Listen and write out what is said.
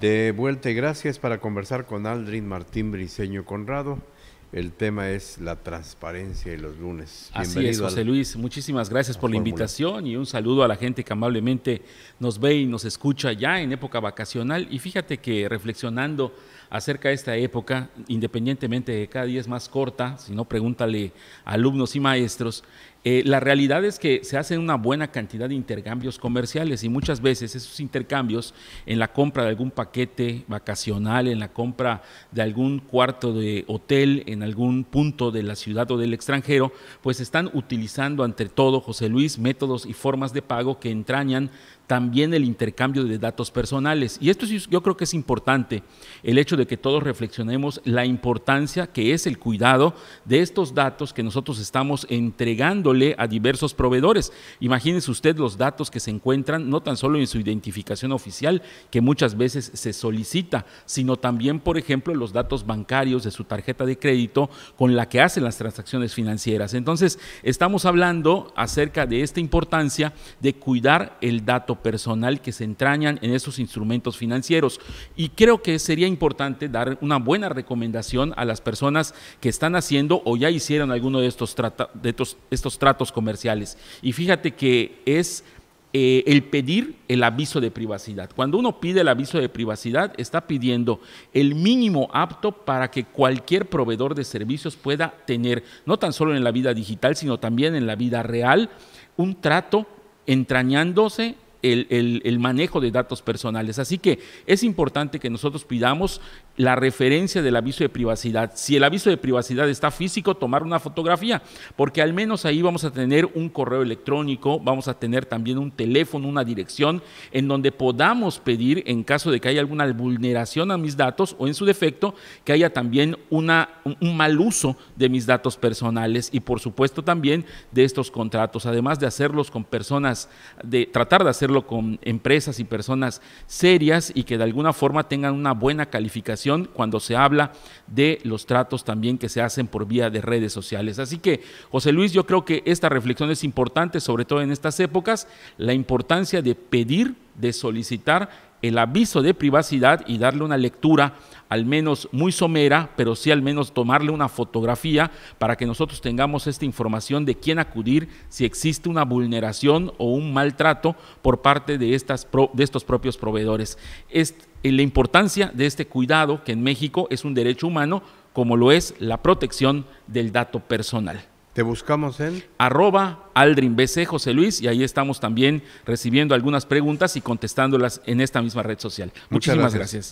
De vuelta y gracias para conversar con Aldrin Martín Briceño Conrado. El tema es la transparencia y los lunes. Bienvenido Así es, José Luis. Muchísimas gracias por la invitación y un saludo a la gente que amablemente nos ve y nos escucha ya en época vacacional. Y fíjate que reflexionando acerca de esta época, independientemente de que cada día es más corta, si no pregúntale a alumnos y maestros, eh, la realidad es que se hacen una buena cantidad de intercambios comerciales y muchas veces esos intercambios en la compra de algún paquete vacacional, en la compra de algún cuarto de hotel, en algún punto de la ciudad o del extranjero, pues están utilizando ante todo, José Luis, métodos y formas de pago que entrañan también el intercambio de datos personales. Y esto yo creo que es importante, el hecho de que todos reflexionemos la importancia que es el cuidado de estos datos que nosotros estamos entregándole a diversos proveedores. Imagínense usted los datos que se encuentran no tan solo en su identificación oficial, que muchas veces se solicita, sino también, por ejemplo, los datos bancarios de su tarjeta de crédito con la que hacen las transacciones financieras. Entonces, estamos hablando acerca de esta importancia de cuidar el dato personal que se entrañan en esos instrumentos financieros. Y creo que sería importante dar una buena recomendación a las personas que están haciendo o ya hicieron alguno de estos, estos, tratos comerciales. Y fíjate que es eh, el pedir el aviso de privacidad. Cuando uno pide el aviso de privacidad, está pidiendo el mínimo apto para que cualquier proveedor de servicios pueda tener, no tan solo en la vida digital, sino también en la vida real, un trato entrañándose el, manejo de datos personales. Así que es importante que nosotros pidamos la referencia del aviso de privacidad. Si el aviso de privacidad está físico, tomar una fotografía, porque al menos ahí vamos a tener un correo electrónico, vamos a tener también un teléfono, una dirección, en donde podamos pedir, en caso de que haya alguna vulneración a mis datos o en su defecto, que haya también un mal uso de mis datos personales y por supuesto también de estos contratos, además de hacerlos con personas, de tratar de hacerlos con empresas y personas serias y que de alguna forma tengan una buena calificación cuando se habla de los tratos también que se hacen por vía de redes sociales. Así que, José Luis, yo creo que esta reflexión es importante, sobre todo en estas épocas, la importancia de pedir, de solicitar el aviso de privacidad y darle una lectura al menos muy somera, pero sí al menos tomarle una fotografía para que nosotros tengamos esta información de quién acudir si existe una vulneración o un maltrato por parte de, estas, de estos propios proveedores. Es eh, la importancia de este cuidado que en México es un derecho humano como lo es la protección del dato personal. Te buscamos en arroba BC José Luis y ahí estamos también recibiendo algunas preguntas y contestándolas en esta misma red social. Muchísimas gracias.